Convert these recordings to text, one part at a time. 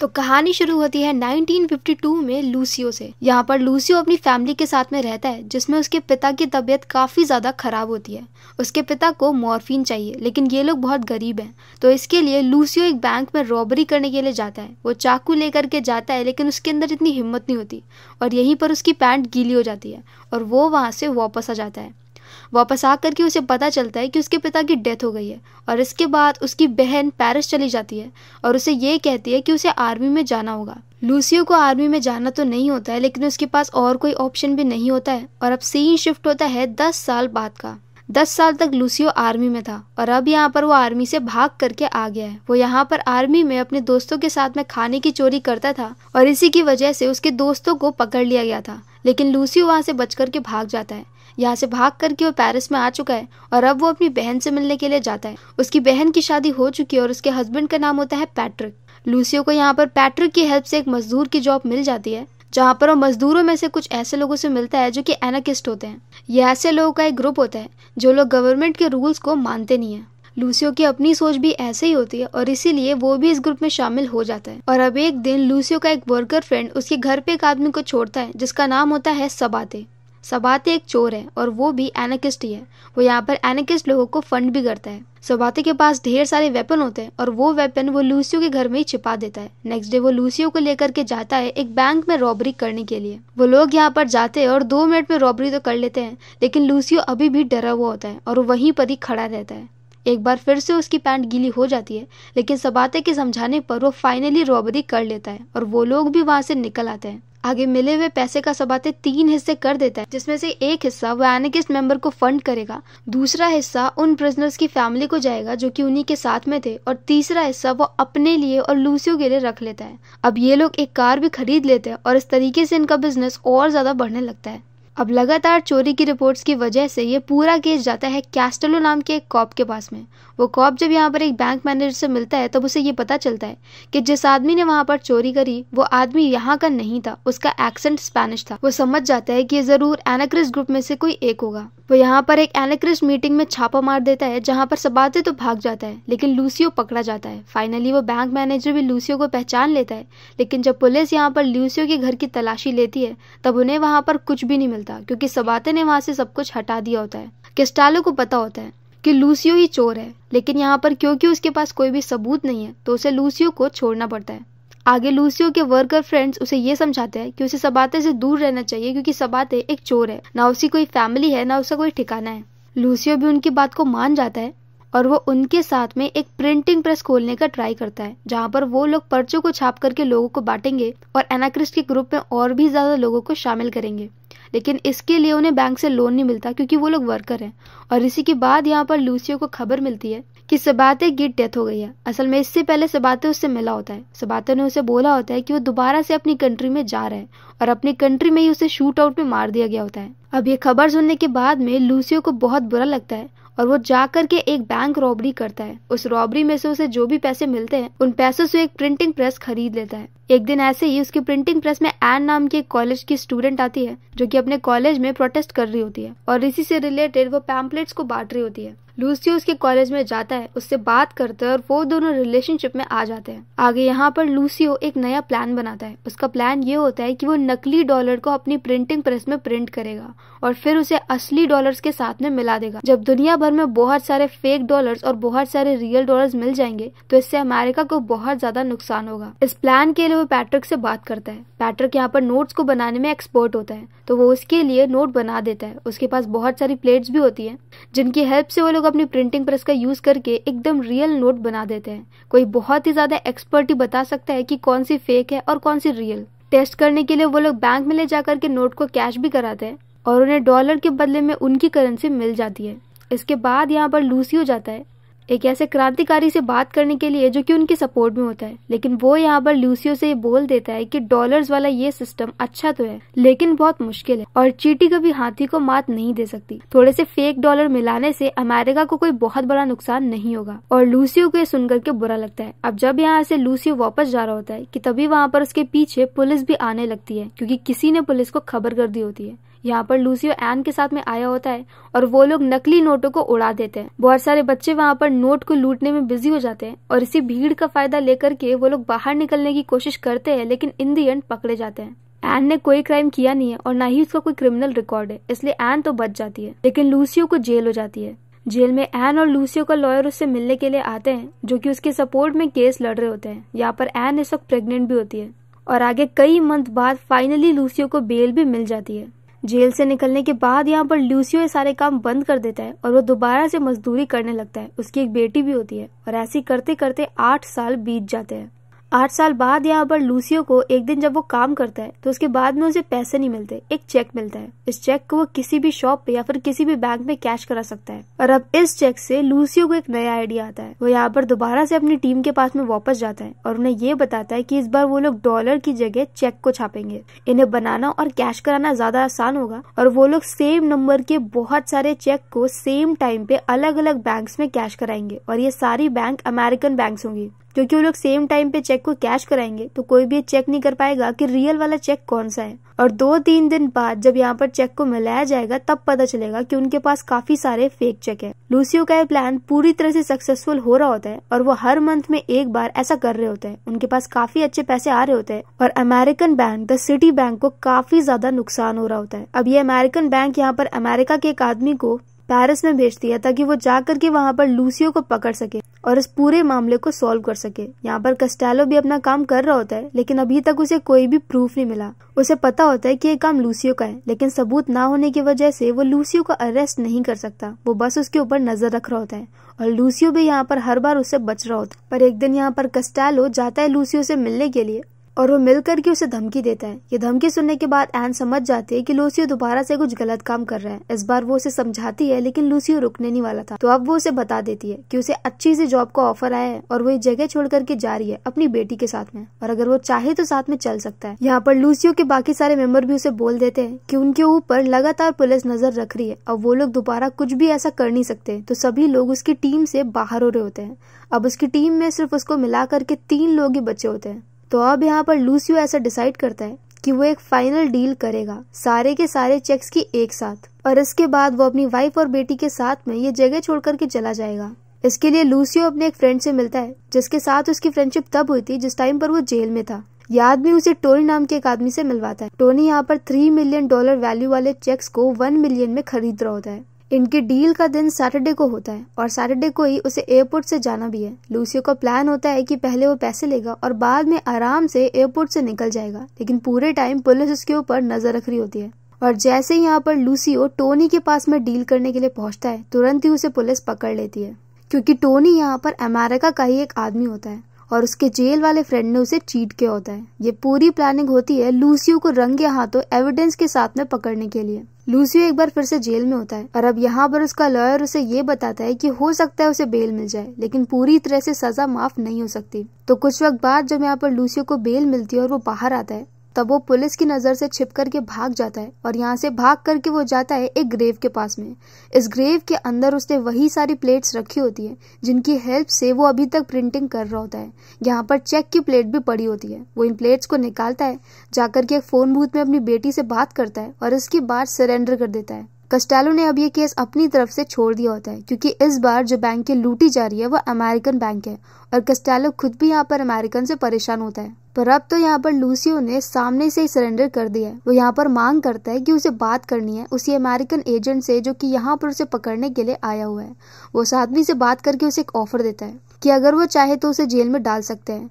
तो कहानी शुरू होती है 1952 में लूसियो से यहाँ पर लूसियो अपनी फैमिली के साथ में रहता है जिसमें उसके पिता की तबीयत काफ़ी ज़्यादा ख़राब होती है उसके पिता को मॉर्फिन चाहिए लेकिन ये लोग बहुत गरीब हैं तो इसके लिए लूसियो एक बैंक में रॉबरी करने के लिए जाता है वो चाकू लेकर के जाता है लेकिन उसके अंदर इतनी हिम्मत नहीं होती और यहीं पर उसकी पैंट गीली हो जाती है और वो वहाँ से वापस आ जाता है वापस आ करके उसे पता चलता है कि उसके पिता की डेथ हो गई है और इसके बाद उसकी बहन पेरिस चली जाती है और उसे ये कहती है कि उसे आर्मी में जाना होगा लूसियो को आर्मी में जाना तो नहीं होता है लेकिन उसके पास और कोई ऑप्शन भी नहीं होता है और अब सीन शिफ्ट होता है दस साल बाद का दस साल तक लूसियो आर्मी में था और अब यहाँ पर वो आर्मी से भाग करके आ गया है वो यहाँ पर आर्मी में अपने दोस्तों के साथ में खाने की चोरी करता था और इसी की वजह से उसके दोस्तों को पकड़ लिया गया था लेकिन लूसियो वहाँ से बच करके भाग जाता है यहाँ से भाग करके वो पेरिस में आ चुका है और अब वो अपनी बहन से मिलने के लिए जाता है उसकी बहन की शादी हो चुकी है और उसके हस्बैंड का नाम होता है पैट्रिक लूसियो को यहाँ पर पैट्रिक की हेल्प से एक मजदूर की जॉब मिल जाती है जहाँ पर वो मजदूरों में से कुछ ऐसे लोगों से मिलता है जो कि एनाकिस्ट होते हैं ये ऐसे लोगों का एक ग्रुप होता है जो लोग गवर्नमेंट के रूल्स को मानते नहीं है लूसियो की अपनी सोच भी ऐसे ही होती है और इसीलिए वो भी इस ग्रुप में शामिल हो जाता है और अब एक दिन लूसियो का एक वर्कर फ्रेंड उसके घर पे एक आदमी को छोड़ता है जिसका नाम होता है सबाते सबाते एक चोर है और वो भी एनाकिस्ट ही है वो यहाँ पर एनेकिस्ट लोगों को फंड भी करता है सबाते के पास ढेर सारे वेपन होते हैं और वो वेपन वो लूसियो के घर में ही छिपा देता है नेक्स्ट डे वो लूसियो को लेकर के जाता है एक बैंक में रॉबरी करने के लिए वो लोग यहाँ पर जाते हैं और दो मिनट में रॉबरी तो कर लेते हैं लेकिन लूसियो अभी भी डरा हुआ होता है और वो वहीं पर ही खड़ा रहता है एक बार फिर से उसकी पैंट गीली हो जाती है लेकिन सबाते के समझाने पर वो फाइनली रॉबरी कर लेता है और वो लोग भी वहाँ से निकल आते हैं आगे मिले हुए पैसे का सबाते तीन हिस्से कर देता है जिसमें से एक हिस्सा वह एनिकिस्ट मेंबर को फंड करेगा दूसरा हिस्सा उन प्रिजनर्स की फैमिली को जाएगा जो कि उन्हीं के साथ में थे और तीसरा हिस्सा वो अपने लिए और लूसियो के लिए रख लेता है अब ये लोग एक कार भी खरीद लेते हैं और इस तरीके से इनका बिजनेस और ज्यादा बढ़ने लगता है अब लगातार चोरी की रिपोर्ट्स की वजह से ये पूरा केस जाता है कैस्टलो नाम के एक कॉप के पास में वो कॉप जब यहाँ पर एक बैंक मैनेजर से मिलता है तब उसे ये पता चलता है कि जिस आदमी ने वहाँ पर चोरी करी वो आदमी यहाँ का नहीं था उसका एक्सेंट स्पेनिश था वो समझ जाता है कि ये जरूर एनाक्रिस ग्रुप में से कोई एक होगा वो यहाँ पर एक एनाक्रिस मीटिंग में छापा मार देता है जहाँ पर सबाते तो भाग जाता है लेकिन लूसियो पकड़ा जाता है फाइनली वो बैंक मैनेजर भी लूसियो को पहचान लेता है लेकिन जब पुलिस यहाँ पर लूसियो के घर की तलाशी लेती है तब उन्हें वहाँ पर कुछ भी नहीं मिलता था क्योंकि सबाते ने वहां से सब कुछ हटा दिया होता है किस्टालो को पता होता है कि लूसियो ही चोर है लेकिन यहाँ पर क्योंकि उसके पास कोई भी सबूत नहीं है तो उसे लूसियो को छोड़ना पड़ता है आगे लूसियो के वर्कर फ्रेंड्स उसे ये समझाते हैं कि उसे सबाते से दूर रहना चाहिए क्योंकि सबाते एक चोर है ना उसकी कोई फैमिली है ना उसका कोई ठिकाना है लूसियो भी उनकी बात को मान जाता है और वो उनके साथ में एक प्रिंटिंग प्रेस खोलने का ट्राई करता है जहाँ पर वो लोग पर्चों को छाप करके लोगों को बांटेंगे और एनाक्रिस्ट के ग्रुप में और भी ज्यादा लोगों को शामिल करेंगे लेकिन इसके लिए उन्हें बैंक से लोन नहीं मिलता क्योंकि वो लोग वर्कर हैं और इसी के बाद यहाँ पर लूसियो को खबर मिलती है कि सबाते की डेथ हो गई है असल में इससे पहले सबाते उससे मिला होता है सबाते ने उसे बोला होता है कि वो दोबारा से अपनी कंट्री में जा रहे हैं और अपनी कंट्री में ही उसे शूट आउट में मार दिया गया होता है अब ये खबर सुनने के बाद में लूसियो को बहुत बुरा लगता है और वो जा करके एक बैंक रॉबरी करता है उस रॉबरी में से उसे जो भी पैसे मिलते हैं उन पैसों से एक प्रिंटिंग प्रेस खरीद लेता है एक दिन ऐसे ही उसकी प्रिंटिंग प्रेस में एन नाम की एक कॉलेज की स्टूडेंट आती है जो कि अपने कॉलेज में प्रोटेस्ट कर रही होती है और इसी से रिलेटेड वो पैम्पलेट्स को बांट रही होती है लूसियो उसके कॉलेज में जाता है उससे बात करते हैं और वो दोनों रिलेशनशिप में आ जाते हैं आगे यहाँ पर लूसियो एक नया प्लान बनाता है उसका प्लान ये होता है कि वो नकली डॉलर को अपनी प्रिंटिंग प्रेस में प्रिंट करेगा और फिर उसे असली डॉलर्स के साथ में मिला देगा जब दुनिया भर में बहुत सारे फेक डॉलर्स और बहुत सारे रियल डॉलर्स मिल जाएंगे तो इससे अमेरिका को बहुत ज्यादा नुकसान होगा इस प्लान के लिए वो पैट्रिक से बात करता है पैट्रिक यहाँ पर नोट्स को बनाने में एक्सपर्ट होता है तो वो उसके लिए नोट बना देता है उसके पास बहुत सारी प्लेट्स भी होती है जिनकी हेल्प से वो लोग अपनी प्रिंटिंग प्रेस का यूज करके एकदम रियल नोट बना देते हैं कोई बहुत ही ज्यादा एक्सपर्ट ही बता सकता है कि कौन सी फेक है और कौन सी रियल टेस्ट करने के लिए वो लोग बैंक में ले जाकर के नोट को कैश भी कराते हैं और उन्हें डॉलर के बदले में उनकी करेंसी मिल जाती है इसके बाद यहाँ पर लूसी हो जाता है एक ऐसे क्रांतिकारी से बात करने के लिए जो कि उनके सपोर्ट में होता है लेकिन वो यहाँ पर लूसियो से बोल देता है कि डॉलर्स वाला ये सिस्टम अच्छा तो है लेकिन बहुत मुश्किल है और चीटी कभी हाथी को मात नहीं दे सकती थोड़े से फेक डॉलर मिलाने से अमेरिका को कोई बहुत बड़ा नुकसान नहीं होगा और लूसियो को ये सुनकर के बुरा लगता है अब जब यहाँ से लूसियो वापस जा रहा होता है की तभी वहाँ पर उसके पीछे पुलिस भी आने लगती है क्यूँकी किसी ने पुलिस को खबर कर दी होती है यहाँ पर लूसियो एन के साथ में आया होता है और वो लोग नकली नोटों को उड़ा देते हैं बहुत सारे बच्चे वहाँ पर नोट को लूटने में बिजी हो जाते हैं और इसी भीड़ का फायदा लेकर के वो लोग बाहर निकलने की कोशिश करते हैं लेकिन इन दी एंड पकड़े जाते हैं एन ने कोई क्राइम किया नहीं है और ना ही उसका कोई क्रिमिनल रिकॉर्ड है इसलिए एन तो बच जाती है लेकिन लूसियो को जेल हो जाती है जेल में एन और लूसियो का लॉयर उससे मिलने के लिए आते हैं जो कि उसके सपोर्ट में केस लड़ रहे होते हैं यहाँ पर एन इस वक्त प्रेग्नेंट भी होती है और आगे कई मंथ बाद फाइनली लूसियो को बेल भी मिल जाती है जेल से निकलने के बाद यहाँ पर लूसियो ये सारे काम बंद कर देता है और वो दोबारा से मजदूरी करने लगता है उसकी एक बेटी भी होती है और ऐसी करते करते आठ साल बीत जाते हैं आठ साल बाद यहाँ पर लूसियो को एक दिन जब वो काम करता है तो उसके बाद में उसे पैसे नहीं मिलते एक चेक मिलता है इस चेक को वो किसी भी शॉप या फिर किसी भी बैंक में कैश करा सकता है और अब इस चेक से लूसियो को एक नया आइडिया आता है वो यहाँ पर दोबारा से अपनी टीम के पास में वापस जाता है और उन्हें ये बताता है की इस बार वो लोग डॉलर की जगह चेक को छापेंगे इन्हें बनाना और कैश कराना ज्यादा आसान होगा और वो लोग सेम नंबर के बहुत सारे चेक को सेम टाइम पे अलग अलग बैंक में कैश कराएंगे और ये सारी बैंक अमेरिकन बैंक होंगी क्योंकि वो लोग सेम टाइम पे चेक को कैश कराएंगे तो कोई भी चेक नहीं कर पाएगा कि रियल वाला चेक कौन सा है और दो तीन दिन बाद जब यहाँ पर चेक को मिलाया जाएगा तब पता चलेगा कि उनके पास काफी सारे फेक चेक है लूसियो का यह प्लान पूरी तरह से सक्सेसफुल हो रहा होता है और वो हर मंथ में एक बार ऐसा कर रहे होते हैं उनके पास काफी अच्छे पैसे आ रहे होते हैं और American bank the city bank को काफी ज्यादा नुकसान हो रहा होता है अब ये अमेरिकन बैंक यहाँ पर अमेरिका के एक आदमी को पेरिस में भेज दिया ताकि वो जाकर के वहाँ पर लूसियो को पकड़ सके और इस पूरे मामले को सॉल्व कर सके यहाँ पर कस्टैलो भी अपना काम कर रहा होता है लेकिन अभी तक उसे कोई भी प्रूफ नहीं मिला उसे पता होता है कि ये काम लूसियो का है लेकिन सबूत ना होने की वजह से वो लूसियो को अरेस्ट नहीं कर सकता वो बस उसके ऊपर नजर रख रहा होता है और लूसियो भी यहाँ पर हर बार उससे बच रहा होता है पर एक दिन यहाँ पर कस्टैलो जाता है लूसियो से मिलने के लिए और वो मिल करके उसे धमकी देता है ये धमकी सुनने के बाद एन समझ जाती है कि लूसियो दोबारा से कुछ गलत काम कर रहा है इस बार वो उसे समझाती है लेकिन लूसियो रुकने नहीं वाला था तो अब वो उसे बता देती है कि उसे अच्छी सी जॉब का ऑफर आया है और वो ये जगह छोड़ करके जा रही है अपनी बेटी के साथ में और अगर वो चाहे तो साथ में चल सकता है यहाँ पर लूसियो के बाकी सारे मेंबर भी उसे बोल देते है की उनके ऊपर लगातार पुलिस नजर रख रही है और वो लोग दोबारा कुछ भी ऐसा कर नहीं सकते तो सभी लोग उसकी टीम से बाहर हो रहे होते हैं अब उसकी टीम में सिर्फ उसको मिला करके तीन लोग ही बचे होते हैं तो अब यहाँ पर लूसियो ऐसा डिसाइड करता है कि वो एक फाइनल डील करेगा सारे के सारे चेक्स की एक साथ और इसके बाद वो अपनी वाइफ और बेटी के साथ में ये जगह छोड़ करके चला जाएगा इसके लिए लूसियो अपने एक फ्रेंड से मिलता है जिसके साथ उसकी फ्रेंडशिप तब हुई थी जिस टाइम पर वो जेल में था यह आदमी उसे टोनी नाम के एक आदमी से मिलवाता है टोनी यहाँ पर थ्री मिलियन डॉलर वैल्यू वाले चेक्स को वन मिलियन में खरीद रहा होता है इनकी डील का दिन सैटरडे को होता है और सैटरडे को ही उसे एयरपोर्ट से जाना भी है लूसियो का प्लान होता है कि पहले वो पैसे लेगा और बाद में आराम से एयरपोर्ट से निकल जाएगा लेकिन पूरे टाइम पुलिस उसके ऊपर नजर रख रही होती है और जैसे ही यहाँ पर लूसियो टोनी के पास में डील करने के लिए पहुंचता है तुरंत ही उसे पुलिस पकड़ लेती है क्योंकि टोनी यहाँ पर अमेरिका का ही एक आदमी होता है और उसके जेल वाले फ्रेंड ने उसे चीट किया होता है ये पूरी प्लानिंग होती है लूसियो को रंगे हाथों एविडेंस के साथ में पकड़ने के लिए लूसियो एक बार फिर से जेल में होता है और अब यहाँ पर उसका लॉयर उसे ये बताता है कि हो सकता है उसे बेल मिल जाए लेकिन पूरी तरह से सजा माफ नहीं हो सकती तो कुछ वक्त बाद जब यहाँ पर लूसियो को बेल मिलती है और वो बाहर आता है तब वो पुलिस की नज़र से छिप करके भाग जाता है और यहाँ से भाग करके वो जाता है एक ग्रेव के पास में इस ग्रेव के अंदर उसने वही सारी प्लेट्स रखी होती है जिनकी हेल्प से वो अभी तक प्रिंटिंग कर रहा होता है यहाँ पर चेक की प्लेट भी पड़ी होती है वो इन प्लेट्स को निकालता है जाकर के एक फ़ोन बूथ में अपनी बेटी से बात करता है और इसके बाद सरेंडर कर देता है कस्टालो ने अब ये केस अपनी तरफ से छोड़ दिया होता है क्योंकि इस बार जो बैंक लूटी जा रही है वो अमेरिकन बैंक है और कस्टालो खुद भी यहाँ पर अमेरिकन से परेशान होता है पर अब तो यहाँ पर लूसियो ने सामने से ही सरेंडर कर दिया है वो यहाँ पर मांग करता है कि उसे बात करनी है उसी अमेरिकन एजेंट से जो कि यहाँ पर उसे पकड़ने के लिए आया हुआ है वो उस आदमी से बात करके उसे एक ऑफर देता है कि अगर वो चाहे तो उसे जेल में डाल सकते हैं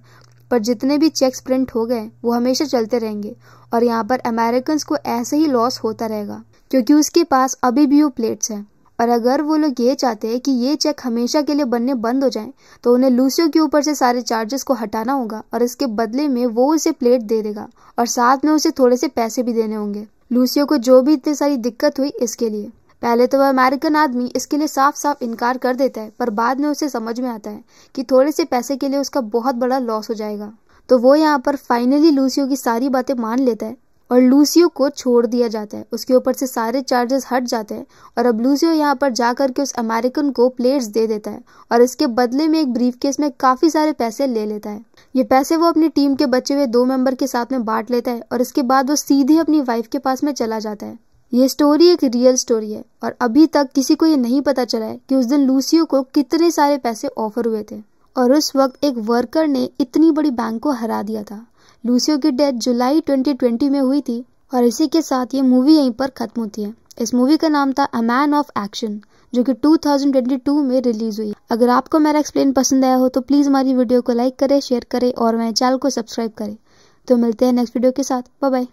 पर जितने भी चेक्स प्रिंट हो गए वो हमेशा चलते रहेंगे और यहाँ पर अमेरिकन को ऐसे ही लॉस होता रहेगा क्योंकि उसके पास अभी भी वो प्लेट्स हैं और अगर वो लोग ये चाहते हैं कि ये चेक हमेशा के लिए बनने बंद हो जाएं, तो उन्हें लूसियो के ऊपर से सारे चार्जेस को हटाना होगा और इसके बदले में वो उसे प्लेट दे देगा और साथ में उसे थोड़े से पैसे भी देने होंगे लूसियो को जो भी इतनी सारी दिक्कत हुई इसके लिए पहले तो वह अमेरिकन आदमी इसके लिए साफ साफ इनकार कर देता है पर बाद में उसे समझ में आता है कि थोड़े से पैसे के लिए उसका बहुत बड़ा लॉस हो जाएगा तो वो यहाँ पर फाइनली लूसियो की सारी बातें मान लेता है और लूसियो को छोड़ दिया जाता है उसके ऊपर से सारे चार्जेस हट जाते हैं और अब लूसियो यहाँ पर जा करके उस अमेरिकन को प्लेट्स दे देता है और इसके बदले में एक ब्रीफ केस में काफ़ी सारे पैसे ले लेता है ये पैसे वो अपनी टीम के बचे हुए दो मेंबर के साथ में बांट लेता है और इसके बाद वो सीधे अपनी वाइफ के पास में चला जाता है ये स्टोरी एक रियल स्टोरी है और अभी तक किसी को ये नहीं पता चला है कि उस दिन लूसियो को कितने सारे पैसे ऑफर हुए थे और उस वक्त एक वर्कर ने इतनी बड़ी बैंक को हरा दिया था लूसियो की डेथ जुलाई 2020 में हुई थी और इसी के साथ ये मूवी यहीं पर खत्म होती है इस मूवी का नाम था अ मैन ऑफ एक्शन जो कि 2022 में रिलीज हुई अगर आपको मेरा एक्सप्लेन पसंद आया हो तो प्लीज़ हमारी वीडियो को लाइक करें शेयर करें और मेरे चैनल को सब्सक्राइब करें तो मिलते हैं नेक्स्ट वीडियो के साथ बाय